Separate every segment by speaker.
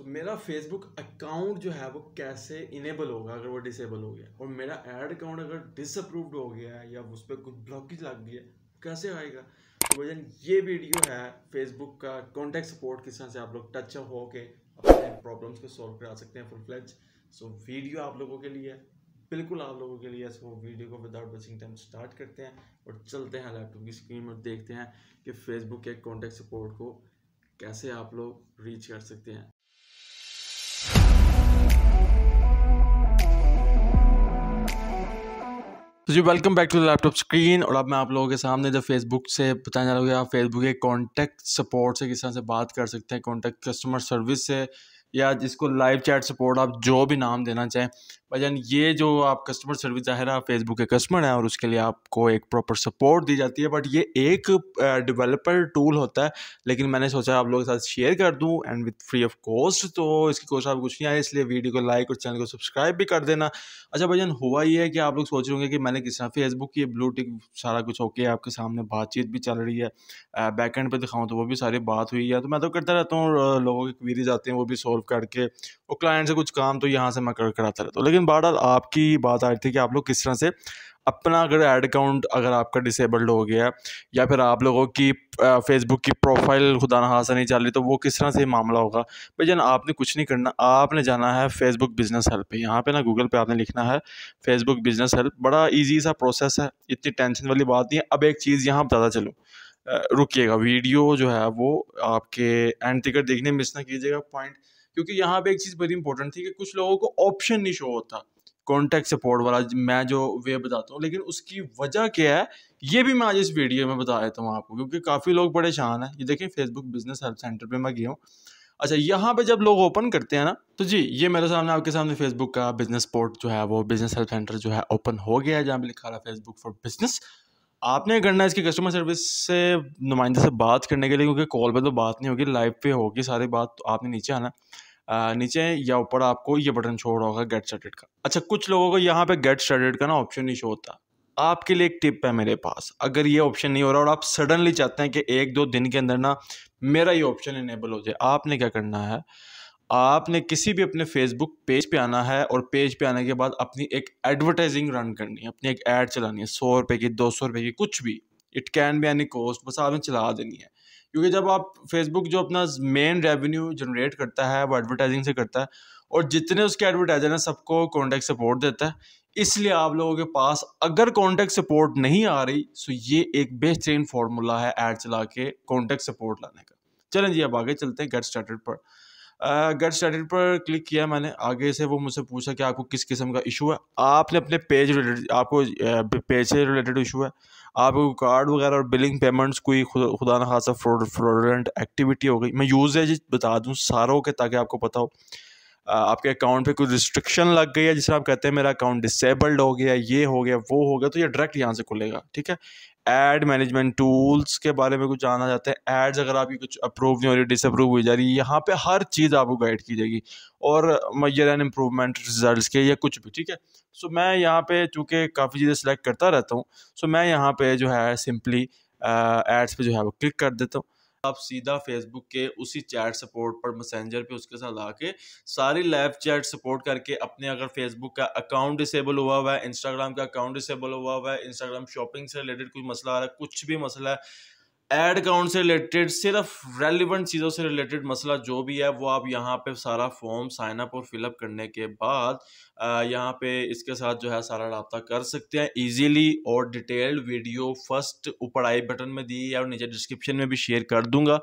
Speaker 1: सो तो मेरा Facebook account जो है वो कैसे इनेबल होगा अगर वो डिसेबल हो गया और मेरा एड अकाउंट अगर डिसअप्रूव्ड हो गया है या उस पर कुछ ब्लॉकेज लग गया कैसे आएगा तो भैया ये वीडियो है फेसबुक का कॉन्टैक्ट सपोर्ट किस तरह से आप लोग टच हो के अपने प्रॉब्लम्स को सॉल्व करा सकते हैं फुल फ्लैच सो वीडियो आप लोगों के लिए बिल्कुल आप लोगों के लिए सो वीडियो को विदाउट वेस्टिंग टाइम स्टार्ट करते हैं और चलते हैं लैपटॉप की स्क्रीन और देखते हैं कि फेसबुक के कॉन्टैक्ट सपोर्ट को कैसे आप लोग रीच कर सकते हैं तो जी welcome back to the laptop screen और अब मैं आप लोगों के सामने जब फेसबुक से बताने जा रहा हूँ आप फेसबुक के कॉन्टैक्ट सपोर्ट से किस तरह से बात कर सकते हैं कॉन्टैक्ट कस्टमर सर्विस से या जिसको लाइव चैट सपोर्ट आप जो भी नाम देना चाहें भजन ये जो आप कस्टमर सर्विस जाहिर है आप फेसबुक के कस्टमर हैं और उसके लिए आपको एक प्रॉपर सपोर्ट दी जाती है बट ये एक डेवलपर टूल होता है लेकिन मैंने सोचा आप लोगों के साथ शेयर कर दूँ and with free of cost तो इसकी कोशिश आप कुछ नहीं आए इसलिए वीडियो को लाइक और चैनल को सब्सक्राइब भी कर देना अच्छा भजन हुआ ये है कि आप लोग सोच रहे होंगे कि मैंने किस तरह फेसबुक की ब्लू टिक सारा कुछ होके आपके सामने बातचीत भी चल रही है बैकेंड पर दिखाऊँ तो वो भी सारी बात हुई है तो मैं तो करता रहता हूँ लोगों की क्वीरीज आते हैं वो भी सोल्व सॉल्व करके और क्लाइंट से कुछ काम तो यहाँ से मैं कर कराता रहता हूँ लेकिन बहरहाल आपकी बात आ रही थी कि आप लोग किस तरह से अपना अगर एड अकाउंट अगर आपका डिसेबल्ड हो गया या फिर आप लोगों की फेसबुक की प्रोफाइल खुदा ना से नहीं चल रही तो वो किस तरह से मामला होगा भाई जान आपने कुछ नहीं करना आपने जाना है फेसबुक बिजनेस हेल्प पे यहाँ पे ना गूगल पे आपने लिखना है फेसबुक बिजनेस हेल्प बड़ा ईजी सा प्रोसेस है इतनी टेंशन वाली बात नहीं है अब एक चीज़ यहाँ बताता चलूँ रुकिएगा वीडियो जो है वो आपके एंड टिकट देखने मिस ना कीजिएगा पॉइंट क्योंकि यहाँ पे एक चीज़ बड़ी इंपॉर्टेंट थी कि कुछ लोगों को ऑप्शन नहीं शो होता कॉन्टैक्ट सपोर्ट वाला मैं जो वे बताता हूँ लेकिन उसकी वजह क्या है ये भी मैं आज इस वीडियो में बता देता हूँ आपको क्योंकि काफ़ी लोग परेशान हैं ये देखें फेसबुक बिजनेस हेल्प सेंटर पर मैं गया हूँ अच्छा यहाँ पे जब लोग ओपन करते हैं ना तो जी ये मेरे सामने आपके सामने फेसबुक का बिजनेस पोर्ट जो है वो बिजनेस हेल्प सेंटर जो है ओपन हो गया है जहाँ पे लिखा रहा फेसबुक फॉर बिजनेस आपने करना है इसकी कस्टमर सर्विस से नुमाइंदे से बात करने के लिए क्योंकि कॉल पर तो बात नहीं होगी लाइव पे होगी सारी बात तो आपने नीचे आना नीचे या ऊपर आपको ये बटन शो हो रहा होगा गेट स्टार्टेड का अच्छा कुछ लोगों को यहाँ पे गेट स्टार्टेड का ना ऑप्शन नहीं शो होता आपके लिए एक टिप है मेरे पास अगर ये ऑप्शन नहीं हो रहा और आप सडनली चाहते हैं कि एक दो दिन के अंदर ना मेरा ये ऑप्शन इनेबल हो जाए आपने क्या करना है आपने किसी भी अपने फेसबुक पेज पे आना है और पेज पे आने के बाद अपनी एक एडवर्टाइजिंग रन करनी है अपनी एक ऐड चलानी है सौ रुपए की दो सौ रुपए की कुछ भी it can be any cost बस आपने चला देनी है क्योंकि जब आप फेसबुक जो अपना मेन रेवेन्यू जनरेट करता है वो एडवर्टाइजिंग से करता है और जितने उसके एडवर्टाइजर हैं सबको कॉन्टैक्ट सपोर्ट देता है इसलिए आप लोगों के पास अगर कॉन्टैक्ट सपोर्ट नहीं आ रही सो ये एक बेहतरीन फार्मूला है एड चला के कॉन्टैक्ट सपोर्ट लाने का चलें जी अब आगे चलते हैं गेट स्टार्टेड पर गेट स्टार्टेड पर क्लिक किया मैंने आगे से वो मुझसे पूछा कि आपको किस किस्म का इशू है आपने अपने पेज रिलेटेड आपको पेज से रिलेटेड इशू है आपको कार्ड वगैरह और बिलिंग पेमेंट्स कोई खुदा ना खासा फ्रॉडेंट एक्टिविटी हो गई मैं यूजेज बता दूँ सारों के ताकि आपको पता हो आपके अकाउंट पे कोई रिस्ट्रिक्शन लग गई है जिसे आप कहते हैं मेरा अकाउंट डिसेबल्ड हो गया ये हो गया वो हो गया तो ये डायरेक्ट यहाँ से खुलेगा ठीक है एड मैनेजमेंट टूल्स के बारे में कुछ जानना चाहते हैं एड्स अगर आपकी कुछ अप्रूव नहीं हो रही डिसअप्रूव हुई जा रही है यहाँ पे हर चीज़ आपको गाइड की जाएगी और मैयर एंड इम्प्रूवमेंट रिजल्ट्स के या कुछ भी ठीक है सो so, मैं यहाँ पे चूँकि काफ़ी चीज़ें सेलेक्ट करता रहता हूँ सो so, मैं यहाँ पे जो है सिंपली एड्स पे जो है वो क्लिक कर देता हूँ आप सीधा फेसबुक के उसी चैट सपोर्ट पर मैसेंजर पे उसके साथ आके सारी लाइव चैट सपोर्ट करके अपने अगर फेसबुक का अकाउंट डिसेबल हुआ हुआ है इंस्टाग्राम का अकाउंट डिसेबल हुआ हुआ है इंस्टाग्राम शॉपिंग से रिलेटेड कोई मसला आ रहा है कुछ भी मसला है एड अकाउंट से रिलेटेड सिर्फ रेलिवेंट चीज़ों से रिलेटेड मसला जो भी है वो आप यहाँ पे सारा फॉर्म साइन अप और फिलअप करने के बाद यहाँ पे इसके साथ जो है सारा रबता कर सकते हैं इजीली और डिटेल्ड वीडियो फर्स्ट ऊपर आई बटन में दी है और नीचे डिस्क्रिप्शन में भी शेयर कर दूंगा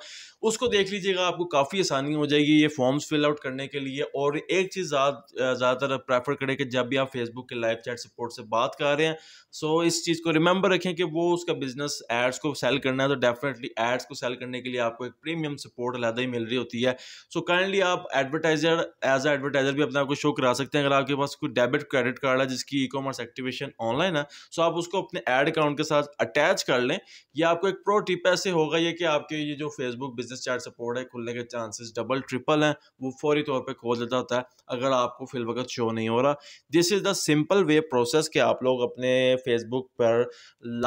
Speaker 1: उसको देख लीजिएगा आपको काफ़ी आसानी हो जाएगी ये फॉर्म्स फिल आउट करने के लिए और एक चीज़ ज़्यादातर प्रेफर करें कि जब भी आप फेसबुक के लाइव चैट सपोर्ट से बात कर रहे हैं सो इस चीज़ को रिमेंबर रखें कि वो उसका बिजनेस एड्स को सेल करना है तो डेफिनेटली एड्स को सेल करने के लिए आपको एक प्रीमियम सपोर्ट अलहदा ही मिल रही होती है सो so, आप एडवर्टाइजर एज एडवर्टाइजर भी अपने आपको शो करा सकते हैं अगर आपके पास पास कोई डेबिट क्रेडिट कार्ड है जिसकी ई कॉमर्स एक्टिवेशन ऑनलाइन है सो आप उसको अपने एड अकाउंट के साथ अटैच कर लें ये आपको एक प्रो टिप ऐसे होगा ये कि आपके ये जो फेसबुक बिजनेस चैट सपोर्ट है खुलने के चांसेस डबल ट्रिपल हैं वो फौरी तौर पर खोल देता होता है अगर आपको फिल वक्त शो नहीं हो रहा this is the simple way process कि आप लोग अपने फेसबुक पर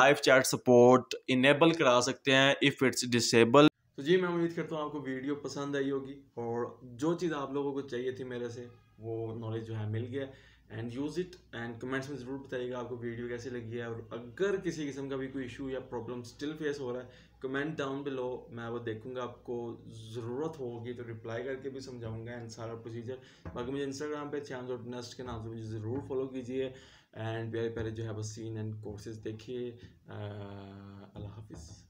Speaker 1: लाइव चैट सपोर्ट इनेबल करा सकते हैं इफ़ इट्स डिसेबल तो जी मैं उम्मीद करता हूँ आपको वीडियो पसंद आई होगी और जो चीज़ आप लोगों को चाहिए थी मेरे से वो नॉलेज जो है मिल गया and use it and comments में ज़रूर बताइएगा आपको वीडियो कैसी लगी है और अगर किसी किस्म का भी कोई इशू या प्रॉब्लम स्टिल फेस हो रहा है कमेंट डाउन बिलो मैं वो देखूंगा आपको ज़रूरत होगी तो रिप्लाई करके भी समझाऊंगा एंड सारा प्रोसीजर बाकी मुझे इंस्टाग्राम पे चांस और नस्ट के नाम से मुझे ज़रूर फॉलो कीजिए एंड प्यारे प्यारे जो है वो सीन एंड कोर्सेज देखिए अल्लाह हाफिज़